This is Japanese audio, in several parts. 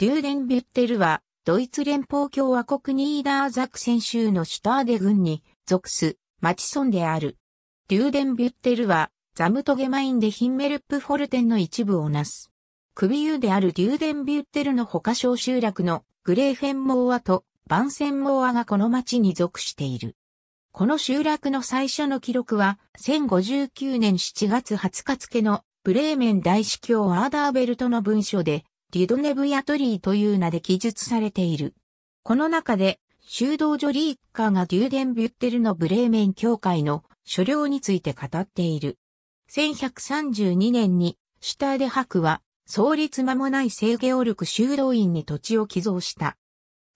デューデンビュッテルは、ドイツ連邦共和国ニーダーザクセン州のシュターデ郡に属す、町村である。デューデンビュッテルは、ザムトゲマインでヒンメルップフォルテンの一部をなす。クビユであるデューデンビュッテルの他小集落のグレーフェンモーアとバンセンモーアがこの町に属している。この集落の最初の記録は、1059年7月20日付のブレーメン大司教アーダーベルトの文書で、リドネブヤトリーという名で記述されている。この中で、修道女リーカーがデューデンビュッテルのブレーメン教会の所領について語っている。1132年にシュターデ博は創立間もない聖ゲオルク修道院に土地を寄贈した。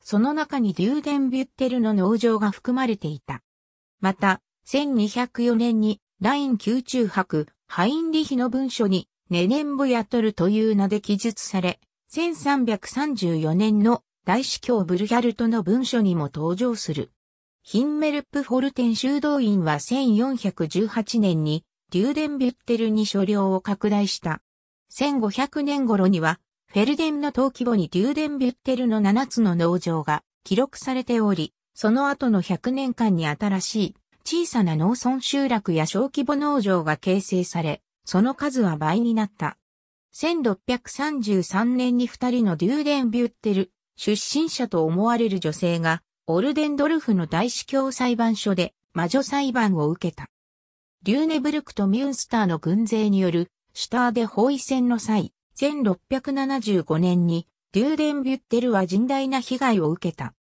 その中にデューデンビュッテルの農場が含まれていた。また、1204年にライン宮中博ハインリヒの文書にネネンボヤトルという名で記述され、1334年の大司教ブルギャルトの文書にも登場する。ヒンメルプフォルテン修道院は1418年にリューデンビュッテルに所領を拡大した。1500年頃にはフェルデンの登記簿にリューデンビュッテルの7つの農場が記録されており、その後の100年間に新しい小さな農村集落や小規模農場が形成され、その数は倍になった。1633年に二人のデューデン・ビュッテル、出身者と思われる女性が、オルデンドルフの大司教裁判所で魔女裁判を受けた。リューネブルクとミュンスターの軍勢によるシュターで包囲戦の際、1675年にデューデンビュッテルは甚大な被害を受けた。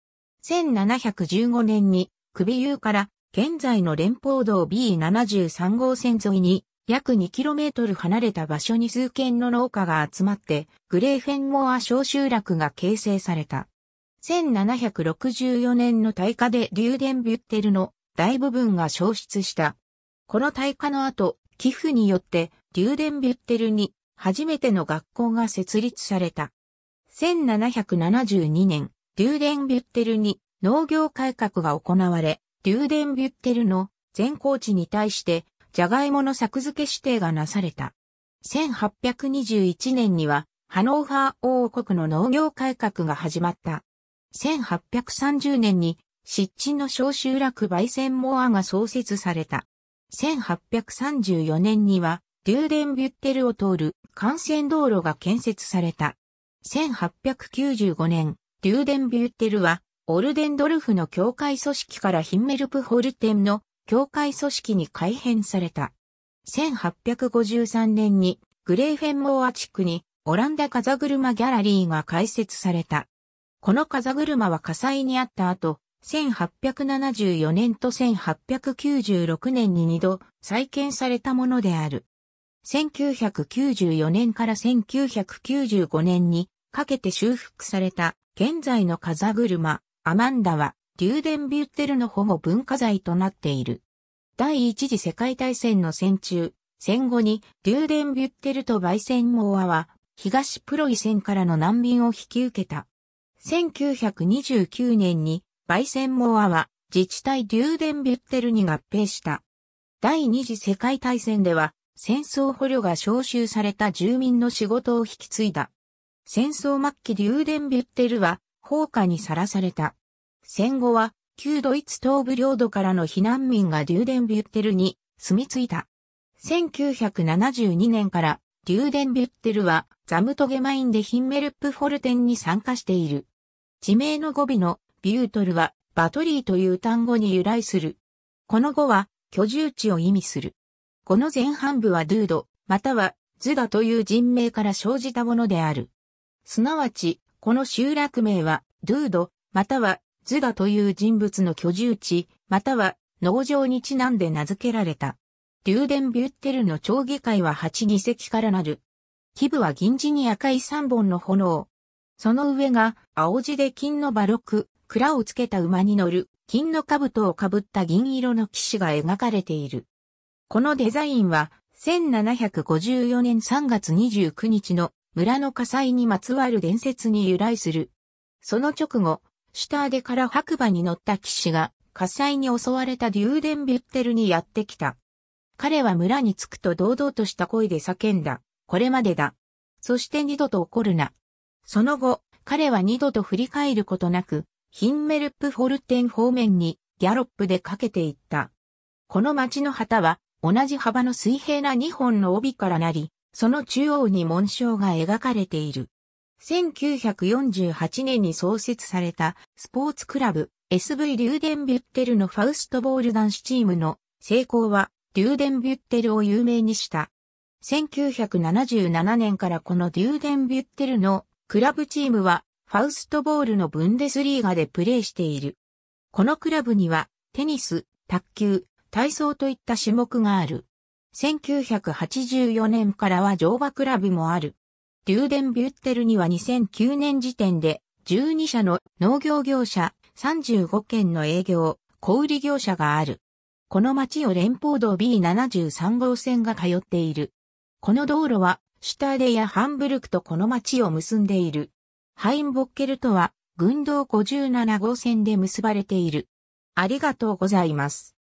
1715年に首ビから現在の連邦道 B73 号線沿いに約 2km 離れた場所に数軒の農家が集まって、グレーフェンモア小集落が形成された。1764年の大火でリューデンビュッテルの大部分が消失した。この大火の後、寄付によってリューデンビュッテルに初めての学校が設立された。1772年、リューデンビュッテルに農業改革が行われ、リューデンビュッテルの全高地に対してじゃがいもの作付け指定がなされた。1821年には、ハノーファー王国の農業改革が始まった。1830年に、湿地の小集落焙煎モアが創設された。1834年には、デューデンビュッテルを通る幹線道路が建設された。1895年、デューデンビュッテルは、オルデンドルフの教会組織からヒンメルプホルテンの教会組織に改編された。1853年にグレーフェンモーア地区にオランダ風車ギャラリーが開設された。この風車は火災にあった後、1874年と1896年に二度再建されたものである。1994年から1995年にかけて修復された現在の風車、アマンダはリューデンビュッテルの保護文化財となっている。第一次世界大戦の戦中、戦後にデューデンビュッテルとバイセンモアは東プロイセンからの難民を引き受けた。1929年にバイセンモアは自治体デューデンビュッテルに合併した。第二次世界大戦では戦争捕虜が召集された住民の仕事を引き継いだ。戦争末期デューデンビュッテルは放火にさらされた。戦後は、旧ドイツ東部領土からの避難民がデューデンビュッテルに住み着いた。1972年からデューデンビュッテルはザムトゲマインでヒンメルップフォルテンに参加している。地名の語尾のビュートルはバトリーという単語に由来する。この語は居住地を意味する。この前半部はドゥード、またはズダという人名から生じたものである。すなわち、この集落名はドゥード、またはズガという人物の居住地、または農場にちなんで名付けられた。リューデンビュッテルの町議会は8議席からなる。基部は銀地に赤い3本の炎。その上が青地で金の馬六、蔵をつけた馬に乗る金の兜をかぶった銀色の騎士が描かれている。このデザインは1754年3月29日の村の火災にまつわる伝説に由来する。その直後、シュターデから白馬に乗った騎士が火災に襲われたデューデンビュッテルにやってきた。彼は村に着くと堂々とした声で叫んだ。これまでだ。そして二度と怒るな。その後、彼は二度と振り返ることなく、ヒンメルプフォルテン方面にギャロップでかけていった。この町の旗は同じ幅の水平な二本の帯からなり、その中央に紋章が描かれている。1948年に創設されたスポーツクラブ SV リューデンビュッテルのファウストボール男子チームの成功はリューデンビュッテルを有名にした。1977年からこのデューデンビュッテルのクラブチームはファウストボールのブンデスリーガでプレーしている。このクラブにはテニス、卓球、体操といった種目がある。1984年からは乗馬クラブもある。リューデンビュッテルには2009年時点で12社の農業業者35件の営業、小売業者がある。この町を連邦道 B73 号線が通っている。この道路はシュターデやハンブルクとこの町を結んでいる。ハインボッケルとは、軍道57号線で結ばれている。ありがとうございます。